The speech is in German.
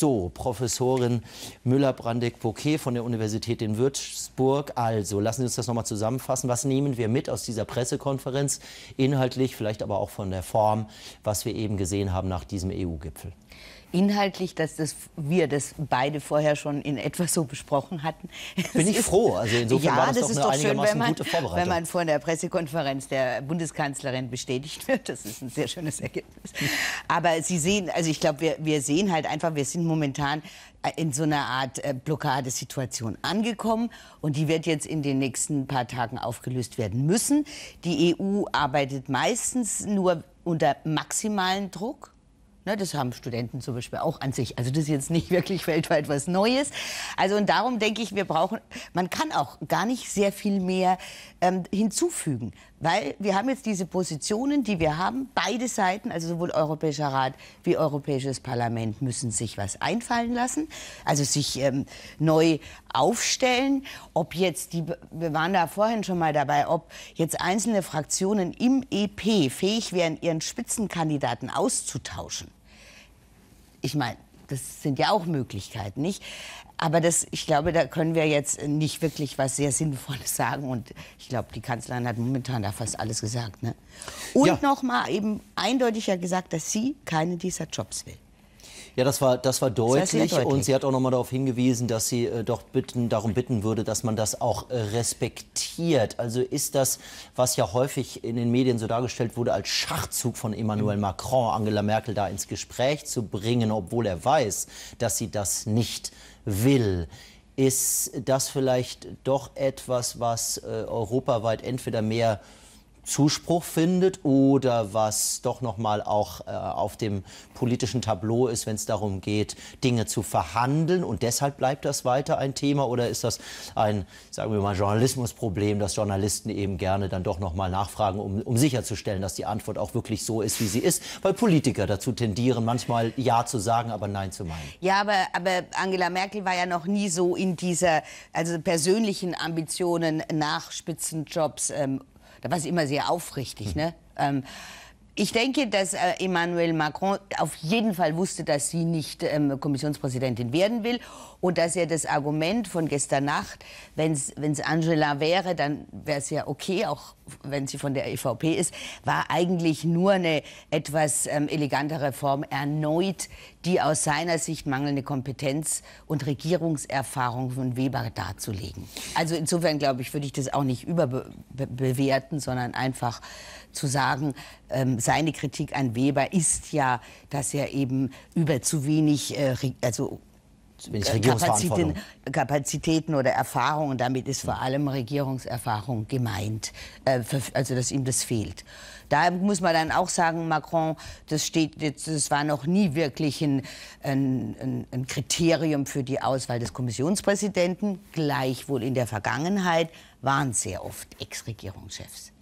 So, Professorin Müller-Brandeck-Bouquet von der Universität in Würzburg. Also, lassen Sie uns das nochmal zusammenfassen. Was nehmen wir mit aus dieser Pressekonferenz, inhaltlich, vielleicht aber auch von der Form, was wir eben gesehen haben nach diesem EU-Gipfel? Inhaltlich, dass das, wir das beide vorher schon in etwa so besprochen hatten. Bin ich froh. Also insofern ja, war das, das doch ist eine doch einigermaßen schön, man, gute Vorbereitung. Wenn man vor der Pressekonferenz der Bundeskanzlerin bestätigt wird, das ist ein sehr schönes Ergebnis. Aber Sie sehen, also ich glaube, wir, wir sehen halt einfach, wir sind momentan äh, in so einer Art äh, Blockadesituation angekommen und die wird jetzt in den nächsten paar Tagen aufgelöst werden müssen. Die EU arbeitet meistens nur unter maximalen Druck. Ne, das haben Studenten zum Beispiel auch an sich. Also das ist jetzt nicht wirklich weltweit was Neues. Also und darum denke ich, wir brauchen, man kann auch gar nicht sehr viel mehr ähm, hinzufügen, weil wir haben jetzt diese Positionen, die wir haben. Beide Seiten, also sowohl Europäischer Rat wie Europäisches Parlament, müssen sich was einfallen lassen, also sich ähm, neu aufstellen. Ob jetzt die, wir waren da vorhin schon mal dabei, ob jetzt einzelne Fraktionen im EP fähig wären, ihren Spitzenkandidaten auszutauschen. Ich meine, das sind ja auch Möglichkeiten, nicht? Aber das, ich glaube, da können wir jetzt nicht wirklich was sehr Sinnvolles sagen. Und ich glaube, die Kanzlerin hat momentan da fast alles gesagt. Ne? Und ja. nochmal eben eindeutiger gesagt, dass sie keine dieser Jobs will. Ja, das war, das war deutlich, das heißt, und sie hat auch noch mal darauf hingewiesen, dass sie äh, doch bitten, darum bitten würde, dass man das auch äh, respektiert. Also ist das, was ja häufig in den Medien so dargestellt wurde, als Schachzug von Emmanuel mhm. Macron, Angela Merkel da ins Gespräch zu bringen, obwohl er weiß, dass sie das nicht will. Ist das vielleicht doch etwas, was äh, europaweit entweder mehr Zuspruch findet oder was doch nochmal auch äh, auf dem politischen Tableau ist, wenn es darum geht, Dinge zu verhandeln und deshalb bleibt das weiter ein Thema oder ist das ein, sagen wir mal, Journalismusproblem, dass Journalisten eben gerne dann doch noch mal nachfragen, um, um sicherzustellen, dass die Antwort auch wirklich so ist, wie sie ist, weil Politiker dazu tendieren, manchmal Ja zu sagen, aber Nein zu meinen. Ja, aber, aber Angela Merkel war ja noch nie so in dieser, also persönlichen Ambitionen nach Spitzenjobs ähm, da war sie immer sehr aufrichtig, ne? Hm. Ähm, ich denke, dass äh, Emmanuel Macron auf jeden Fall wusste, dass sie nicht ähm, Kommissionspräsidentin werden will und dass er das Argument von gestern Nacht, wenn es Angela wäre, dann wäre es ja okay, auch wenn sie von der EVP ist, war eigentlich nur eine etwas ähm, elegantere Form erneut, die aus seiner Sicht mangelnde Kompetenz und Regierungserfahrung von Weber darzulegen. Also insofern glaube ich, würde ich das auch nicht überbewerten, sondern einfach zu sagen, ähm, seine Kritik an Weber ist ja, dass er eben über zu wenig, äh, also Kapazitäten, Kapazitäten, oder Erfahrungen, damit ist vor allem Regierungserfahrung gemeint, äh, also dass ihm das fehlt. Da muss man dann auch sagen, Macron, das, steht, das war noch nie wirklich ein, ein, ein Kriterium für die Auswahl des Kommissionspräsidenten. Gleichwohl in der Vergangenheit waren sehr oft Ex-Regierungschefs.